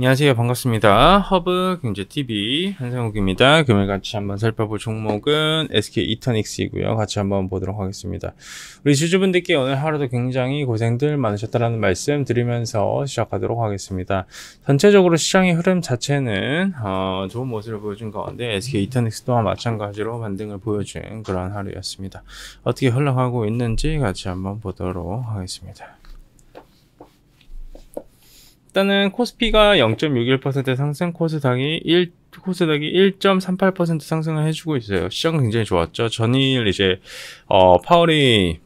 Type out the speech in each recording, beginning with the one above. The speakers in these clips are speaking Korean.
안녕하세요. 반갑습니다. 허브 경제TV 한상욱입니다. 금일 같이 한번 살펴볼 종목은 SK 이터닉스이고요. 같이 한번 보도록 하겠습니다. 우리 주주분들께 오늘 하루도 굉장히 고생들 많으셨다라는 말씀 드리면서 시작하도록 하겠습니다. 전체적으로 시장의 흐름 자체는 어, 좋은 모습을 보여준 가운데 SK 이터닉스 또한 마찬가지로 반등을 보여준 그런 하루였습니다. 어떻게 흘러가고 있는지 같이 한번 보도록 하겠습니다. 일단은 코스피가 0.61% 상승, 코스닥이 1 코스닥이 1.38% 상승을 해주고 있어요. 시장 굉장히 좋았죠. 전일 이제 어, 파월이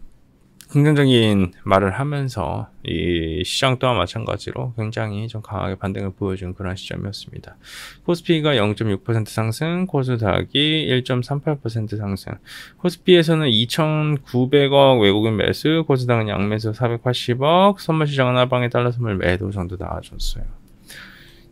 긍정적인 말을 하면서 이 시장 또한 마찬가지로 굉장히 좀 강하게 반등을 보여준 그런 시점이었습니다. 코스피가 0.6% 상승, 코스닥이 1.38% 상승. 코스피에서는 2,900억 외국인 매수, 코스닥은 양매수 480억, 선물시장은 하방에 달러 선물 매도 정도 나와줬어요.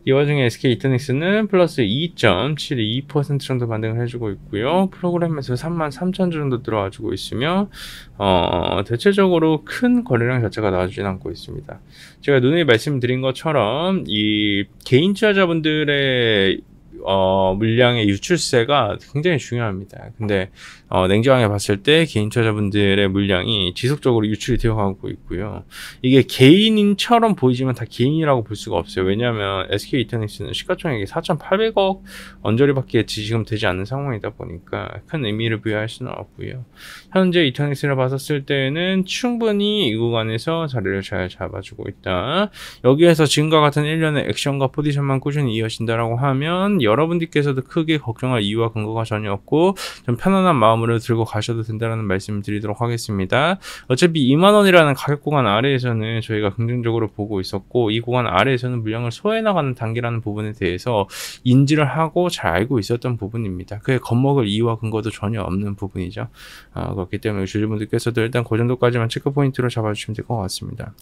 이 와중에 SK 이터닉스는 플러스 2.72% 정도 반등을 해주고 있고요. 프로그램에서 33,000주 정도 들어와주고 있으며 어, 대체적으로 큰 거래량 자체가 나와주진 않고 있습니다. 제가 눈에 말씀드린 것처럼 이 개인 투자자분들의 어, 물량의 유출세가 굉장히 중요합니다. 근데 어, 냉정하게 봤을 때 개인 투자자분들의 물량이 지속적으로 유출이 되어가고 있고요. 이게 개인인처럼 보이지만 다 개인이라고 볼 수가 없어요. 왜냐하면 SK 이터넷스는 시가총액이 4,800억 언저리밖에 지금 되지 않는 상황이다 보니까 큰 의미를 부여할 수는 없고요. 현재 이터넷을 봤었을 때는 충분히 이 구간에서 자리를 잘 잡아주고 있다. 여기에서 지금과 같은 1년의 액션과 포지션만 꾸준히 이어진다라고 하면 여러분들께서도 크게 걱정할 이유와 근거가 전혀 없고 좀 편안한 마음으로 들고 가셔도 된다는 말씀을 드리도록 하겠습니다. 어차피 2만원이라는 가격 공간 아래에서는 저희가 긍정적으로 보고 있었고 이공간 아래에서는 물량을 소해나가는 단계라는 부분에 대해서 인지를 하고 잘 알고 있었던 부분입니다. 그게 겁먹을 이유와 근거도 전혀 없는 부분이죠. 아, 그렇기 때문에 주주분들께서도 일단 그 정도까지만 체크 포인트로 잡아주시면 될 것 같습니다.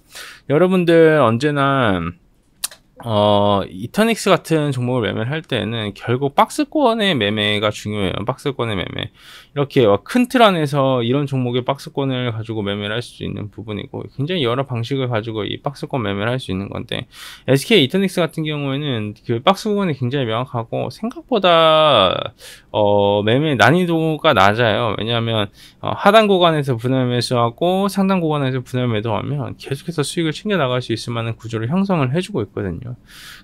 여러분들 언제나 어, 이터닉스 같은 종목을 매매를 할 때는 결국 박스권의 매매가 중요해요. 박스권의 매매. 이렇게 큰 틀 안에서 이런 종목의 박스권을 가지고 매매를 할 수 있는 부분이고 굉장히 여러 방식을 가지고 이 박스권 매매를 할 수 있는 건데 SK 이터닉스 같은 경우에는 그 박스권이 굉장히 명확하고 생각보다 어, 매매 난이도가 낮아요. 왜냐하면 어, 하단 구간에서 분할 매수하고 상단 구간에서 분할 매도하면 계속해서 수익을 챙겨 나갈 수 있을 만한 구조를 형성을 해주고 있거든요. 있습니다.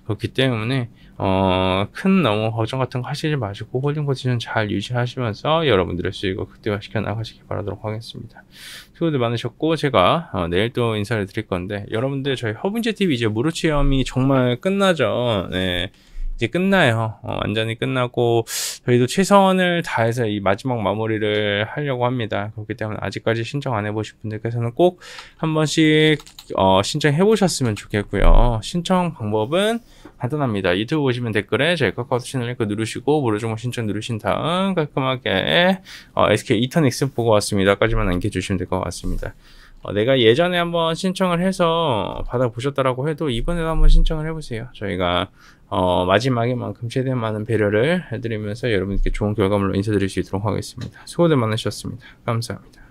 그렇기 때문에 어, 큰 너무 걱정 같은 거 하시지 마시고 홀딩 포지션 잘 유지하시면서 여러분들의 수익을 극대화시켜 나가시길 바라도록 하겠습니다. 수고들 많으셨고 제가 어, 내일 또 인사를 드릴 건데 여러분들 저희 허브인 TV 이제 무료 체험이 정말 끝나죠. 네. 이제 끝나요. 어, 완전히 끝나고 저희도 최선을 다해서 이 마지막 마무리를 하려고 합니다. 그렇기 때문에 아직까지 신청 안 해보신 분들께서는 꼭 한 번씩 어, 신청해 보셨으면 좋겠고요. 신청 방법은 간단합니다. 유튜브 보시면 댓글에 제 카카오톡 채널 링크 누르시고 무료 정보 신청 누르신 다음 깔끔하게 어, SK 이터닉스 보고 왔습니다까지만 남겨주시면 될 것 같습니다. 어, 내가 예전에 한번 신청을 해서 받아보셨다라고 해도 이번에도 한번 신청을 해보세요. 저희가 어, 마지막에만큼 최대한 많은 배려를 해드리면서 여러분께 좋은 결과물로 인사드릴 수 있도록 하겠습니다. 수고들 많으셨습니다. 감사합니다.